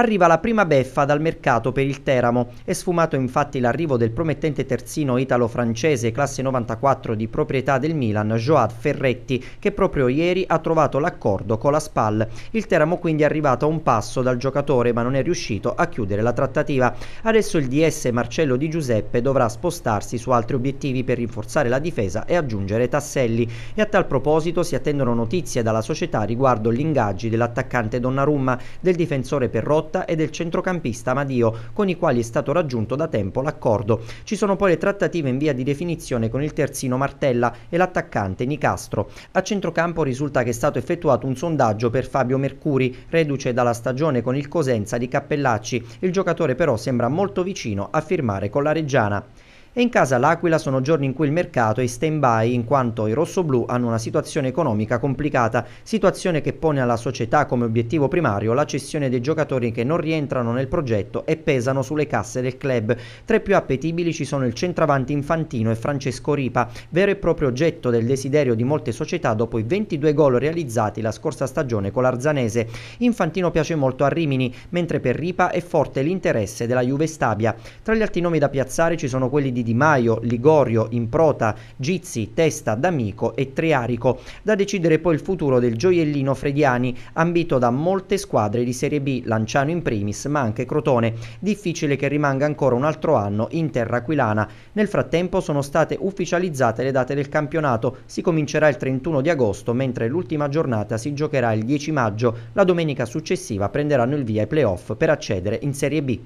Arriva la prima beffa dal mercato per il Teramo. È sfumato infatti l'arrivo del promettente terzino italo-francese classe 94 di proprietà del Milan, Joad Ferretti, che proprio ieri ha trovato l'accordo con la SPAL. Il Teramo quindi è arrivato a un passo dal giocatore ma non è riuscito a chiudere la trattativa. Adesso il DS Marcello Di Giuseppe dovrà spostarsi su altri obiettivi per rinforzare la difesa e aggiungere tasselli. E a tal proposito si attendono notizie dalla società riguardo gli ingaggi dell'attaccante Donnarumma, del difensore Perrotti Motta e del centrocampista Amadio, con i quali è stato raggiunto da tempo l'accordo. Ci sono poi le trattative in via di definizione con il terzino Martella e l'attaccante Nicastro. A centrocampo risulta che è stato effettuato un sondaggio per Fabio Mercuri, reduce dalla stagione con il Cosenza di Cappellacci. Il giocatore però sembra molto vicino a firmare con la Reggiana e in casa L'Aquila sono giorni in cui il mercato è in stand-by in quanto i rossoblù hanno una situazione economica complicata, situazione che pone alla società come obiettivo primario la cessione dei giocatori che non rientrano nel progetto e pesano sulle casse del club. Tra i più appetibili ci sono il centravanti Infantino e Francesco Ripa, vero e proprio oggetto del desiderio di molte società dopo i 22 gol realizzati la scorsa stagione con l'Arzanese. Infantino piace molto a Rimini, mentre per Ripa è forte l'interesse della Juve Stabia. Tra gli altri nomi da piazzare ci sono quelli di di Maio, Ligorio, Improta, Gizzi, Testa, D'Amico e Triarico. Da decidere poi il futuro del gioiellino Frediani, ambito da molte squadre di Serie B, Lanciano in primis, ma anche Crotone. Difficile che rimanga ancora un altro anno in terra aquilana. Nel frattempo sono state ufficializzate le date del campionato. Si comincerà il 31 di agosto, mentre l'ultima giornata si giocherà il 10 maggio. La domenica successiva prenderanno il via i playoff per accedere in Serie B.